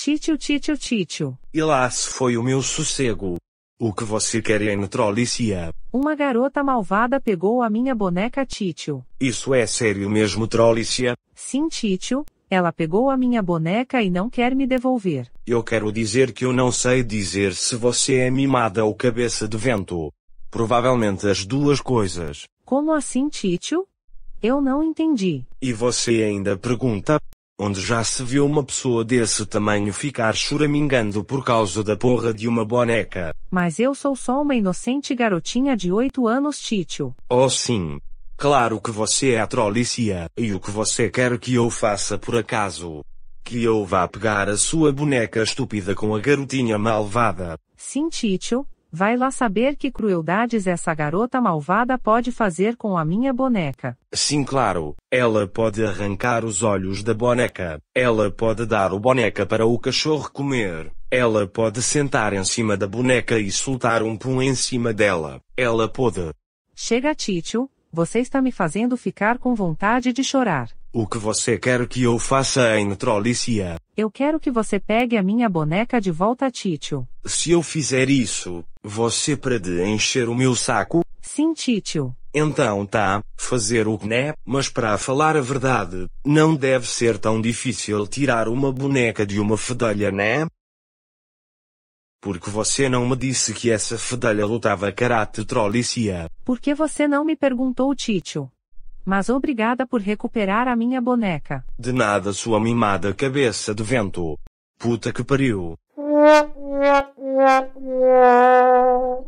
Titio, E titio. se foi o meu sossego. O que você quer em trollicia? Uma garota malvada pegou a minha boneca Titio. Isso é sério mesmo, trollicia? Sim, Titio. Ela pegou a minha boneca e não quer me devolver. Eu quero dizer que eu não sei dizer se você é mimada ou cabeça de vento. Provavelmente as duas coisas. Como assim, Titio? Eu não entendi. E você ainda pergunta? onde já se viu uma pessoa desse tamanho ficar choramingando por causa da porra de uma boneca. Mas eu sou só uma inocente garotinha de oito anos, Títio. Oh sim. Claro que você é a Trolícia e o que você quer que eu faça por acaso? Que eu vá pegar a sua boneca estúpida com a garotinha malvada. Sim, Títio, Vai lá saber que crueldades essa garota malvada pode fazer com a minha boneca. Sim, claro. Ela pode arrancar os olhos da boneca. Ela pode dar o boneca para o cachorro comer. Ela pode sentar em cima da boneca e soltar um pum em cima dela. Ela pode. Chega, Tício. você está me fazendo ficar com vontade de chorar. O que você quer que eu faça em Trolícia? Eu quero que você pegue a minha boneca de volta, Títio. Se eu fizer isso, você pode encher o meu saco? Sim, Títio. Então tá, fazer o que né, mas para falar a verdade, não deve ser tão difícil tirar uma boneca de uma fedelha, né? Porque você não me disse que essa fedelha lutava karate Trollicia. Por que você não me perguntou, Títio? mas obrigada por recuperar a minha boneca. De nada, sua mimada cabeça de vento. Puta que pariu.